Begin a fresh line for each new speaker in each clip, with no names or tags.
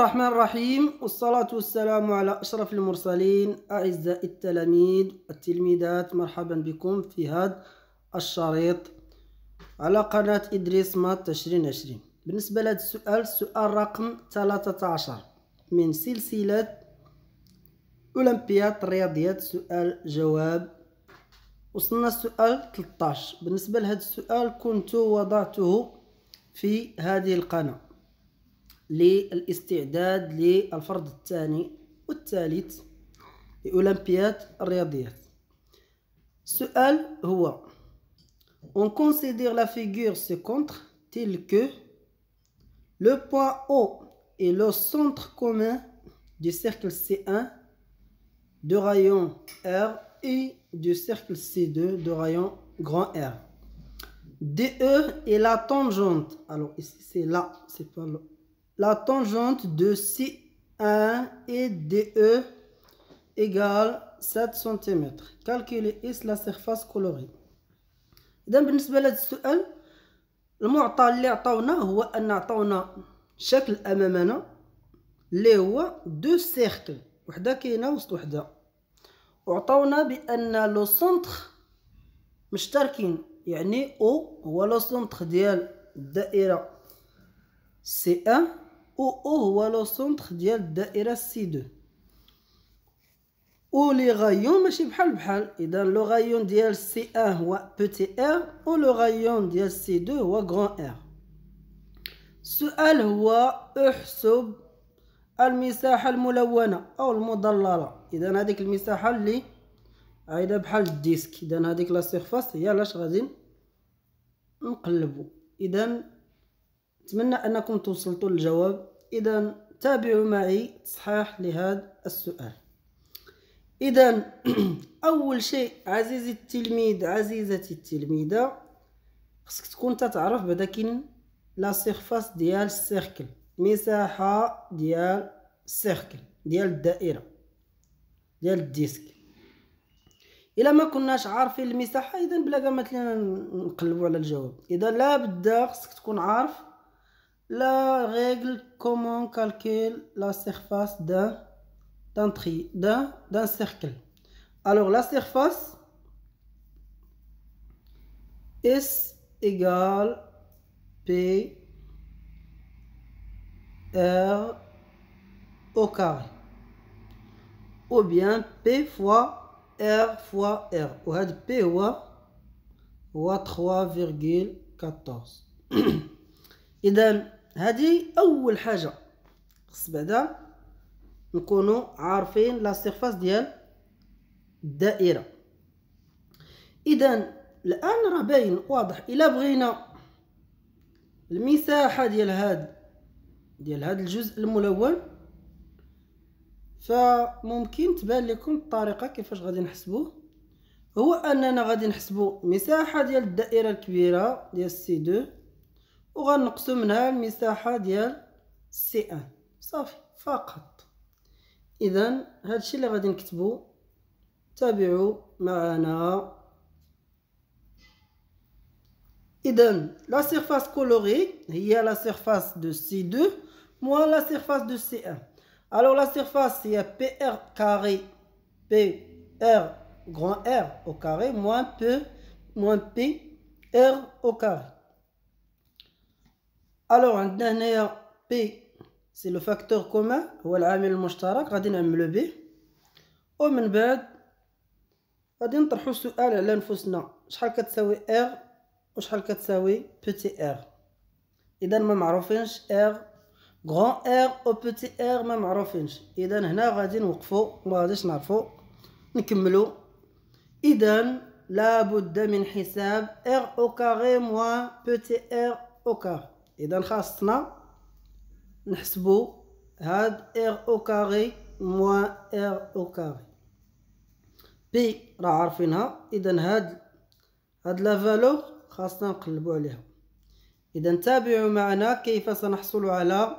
الرحمن الرحيم والصلاة والسلام على أشرف المرسلين أعزائي التلاميذ التلميذات مرحبا بكم في هذا الشريط على قناة إدريس مات تشرين عشرين بالنسبة لهذا السؤال سؤال رقم 13 من سلسلة أولمبياد الرياضيات سؤال جواب وصلنا السؤال 13 بالنسبة لهذا السؤال كنت وضعته في هذه القناة للاستعداد les الثاني والثالث لأولمبياد الرياضيات On considère la figure contre telle que le point O est le centre commun du cercle C1 de rayon R et du cercle C2 de rayon grand R. DE est la tangente. Alors ici c'est là, c'est pas là. la tangente de C1 et DE égale 7 سنتيمتر كالكولي اس لا سيرفاس كولوري اذا بالنسبه لهذا السؤال المعطى اللي عطاونا هو ان عطاونا شكل امامنا اللي هو دو سيركل وحده كاينه وسط وحده وعطاونا بان لو سونتر مشتركين يعني او هو لو سونتر ديال الدائره سي ان او او هو لو سونتر ديال الدائره سي دو او لي غايون ماشي بحال بحال اذا لو غايون ديال سي 1 هو بوتي ار و لو غايون ديال سي دو هو غران ار السؤال هو احسب المساحه الملونه او المضلله اذا هذيك المساحه اللي عايده بحال الديسك اذا هذيك لا سيرفاس هي علاش غادي نقلبو اذا أتمنى أنكم توصلتوا للجواب إذا تابعوا معي تصحيح لهذا السؤال إذا أول شيء عزيزي التلميذ عزيزتي التلميذة خصك تكون تتعرف بدا كاين لا سيرفاس ديال السيركل مساحة ديال السيركل ديال الدائرة ديال الديسك الا ما كناش عارفين المساحه اذا بلا ما تلينا نقلبوا على الجواب اذا لا بد خصك تكون عارف La règle comment calculer la surface d'un d'un cercle. Alors la surface S égale P R au carré. Ou bien P fois R fois R. Ou P ou 3,14. Et هذه اول حاجه خص بعدا نكونوا عارفين لا سيرفاس ديال الدائره اذا الان راه باين واضح الا بغينا المساحه ديال هاد ديال هاد الجزء الملون فممكن تبان لكم الطريقه كيفاش غادي نحسبوه هو اننا غادي نحسبوا مساحه ديال الدائره الكبيره ديال سي 2 وغنقصو منها المساحة ديال سي ان صافي فقط اذا اللي غادي تابعوا معنا اذا 2 moins la surface de C1. Alors la surface, c'est PR carré, PR grand R au carré, moins P, moins au carré. الو عندنا هنايا بي سي لو فاكتور كومان هو العامل المشترك غادي نعملو به ومن بعد غادي نطرحو سؤال على نفوسنا شحال كتساوي ار وشحال كتساوي بوتي ار اذا ما معروفينش ار غران ار او بوتي ار ما معروفينش اذا هنا غادي نوقفو ما غاديش نعرفو نكملو اذا لابد من حساب ار او كاري موان بوتي ار او كاري اذا خاصنا نحسبو هاد ار او كاري موان ار او كاري بي راه عارفينها اذا هاد هاد لا فالو خاصنا نقلبو عليها اذا تابعوا معنا كيف سنحصل على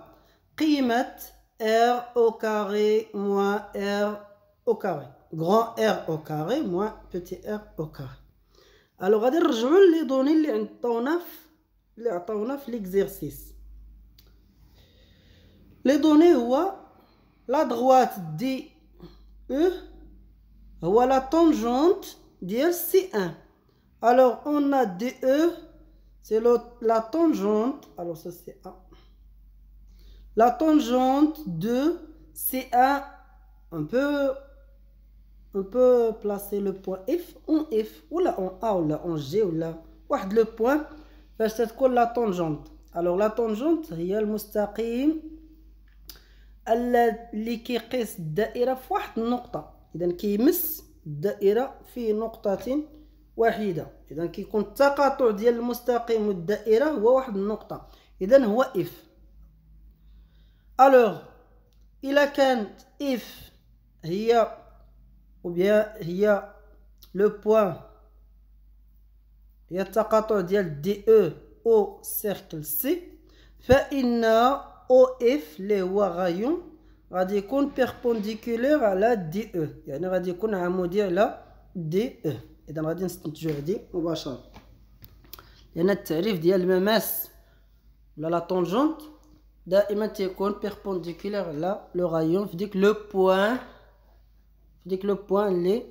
قيمه ار او كاري موان ار او كاري غران ار او كاري موان بيتي ار او كاري الو غادي نرجعو لي دوني اللي عطاونا في On a fait l'exercice. Les données, la droite DE, la tangente de C1. Alors, on a e c'est la tangente. Alors, ça, c'est A. La tangente de C1. On peut placer le point F en F. Ou là, en A ou là, en G ou là. Regarde le point باش تكون لا طونجونت الوغ لا طونجونت هي المستقيم اللي كيقيس الدائره في واحد النقطه اذا كيمس الدائره في نقطه واحده اذا كيكون التقاطع ديال المستقيم والدائره هو واحد النقطه اذا هو اف الوغ الا كانت اف هي وبيا هي لو بوين Il y a DE au cercle C. Il y a OF, le rayon, est perpendiculaire à la DE. Il y a un rayon perpendiculaire à la DE. Et dans je on va Il y a un Tarif, dit, il la tangente. Il perpendiculaire à rayon. Il dit que le point, le point est...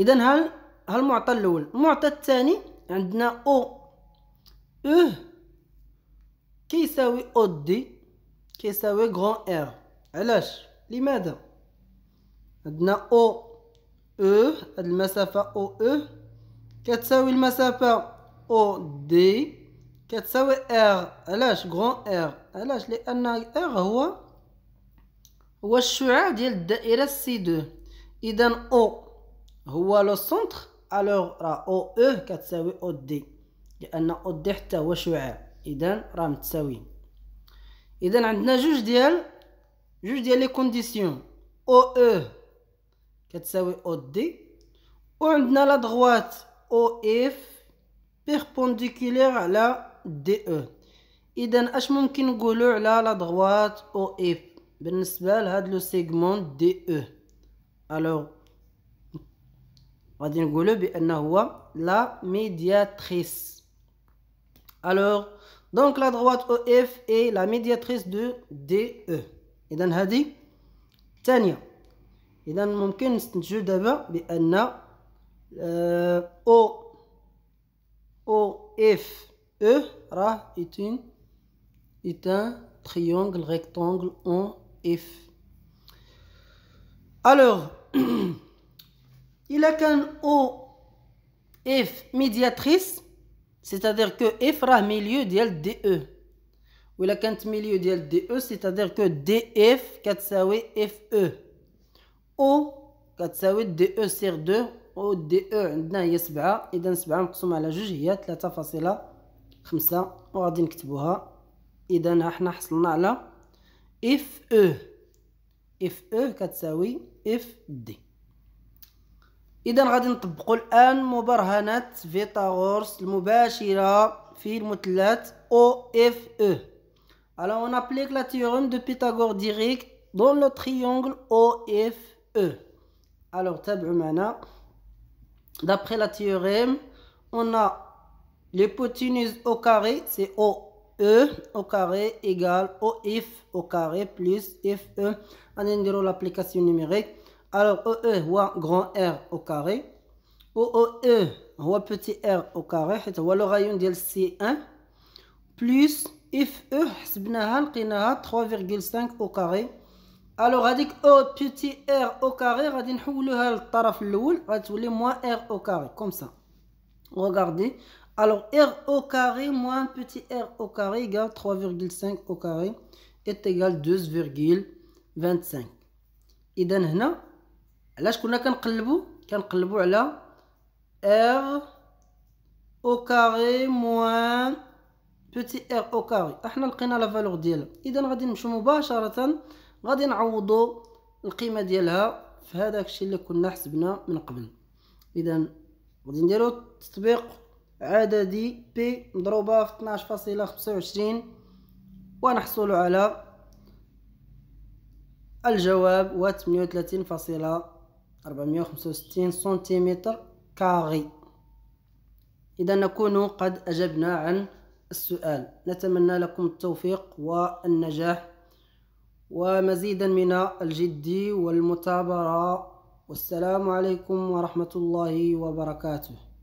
اذا ها ها المعطى الاول المعطى الثاني عندنا او او أه كيساوي او دي كيساوي غران ار علاش لماذا عندنا او او أه، هاد المسافه او او أه. كتساوي المسافه او دي كتساوي ار علاش غران ار علاش لان ار هو هو الشعاع ديال الدائره سي 2 اذا او هو لو سونتر الوغ راه او او إه كتساوي او دي لان او دي حتى هو شعاع اذا راه متساويين اذا عندنا جوج ديال جوج ديال لي كونديسيون او او إه كتساوي او دي وعندنا لا دغوات او اف بيربونديكولير على دي او إه. اذا اش ممكن نقولوا على لا دغوات او اف بالنسبه لهاد لو سيغمون دي او الوغ غادي نقولوا بان هو la médiatrice alors donc la droite OF est la médiatrice de DE e Hadi, Tania, اذا ممكن نستنتجوا دابا بان او او اف E. راه est est un triangle rectangle en F alors إلا كان أو إف ميدياتريس سيتادير كو إف راه ميليو ديال دي أو وإلا كانت ميليو ديال دي أو سيتادير كو دي إف كتساوي إف أو أو كتساوي دي أو سير دو أو دي أو عندنا هي سبعة إذا سبعة مقسومة على جوج هي تلاتة فاصلة خمسة و غادي نكتبوها إذا ها حنا حصلنا على إف أو إف أو كتساوي إف دي اذا غادي نطبقوا الان مبرهنه فيثاغورس المباشره في المثلث او اف او alors on applique la théorème de pythagore direct dans le triangle OFE. alors تابعوا معنا d'après la théorème on a l'hypoténuse au carré c'est OE au carré égale OF au carré plus FE. On va l'application numérique. Alors, OE ou grand R au carré. OE, ou petit r au carré, c'est le rayon de C1, plus e, c'est 3,5 au carré. Alors, avec O petit r au carré, on va le taraf l'oul, on moins r au carré, comme ça. Regardez. Alors, r au carré moins petit r au carré égale 3,5 au carré est égal 2,25. Et donc, علاش كنا كنقلبو كنقلبو على ار او كاري موان بوتي ار او كاري احنا لقينا لا فالور ديالها اذا غادي نمشيو مباشره غادي نعوضو القيمه ديالها في هذاك الشيء اللي كنا حسبنا من قبل اذا غادي نديرو تطبيق عددي بي مضروبه في 12.25 ونحصل على الجواب هو فاصلة 465 سنتيمتر كاري إذا نكون قد أجبنا عن السؤال نتمنى لكم التوفيق والنجاح ومزيدا من الجد والمتابرة والسلام عليكم ورحمة الله وبركاته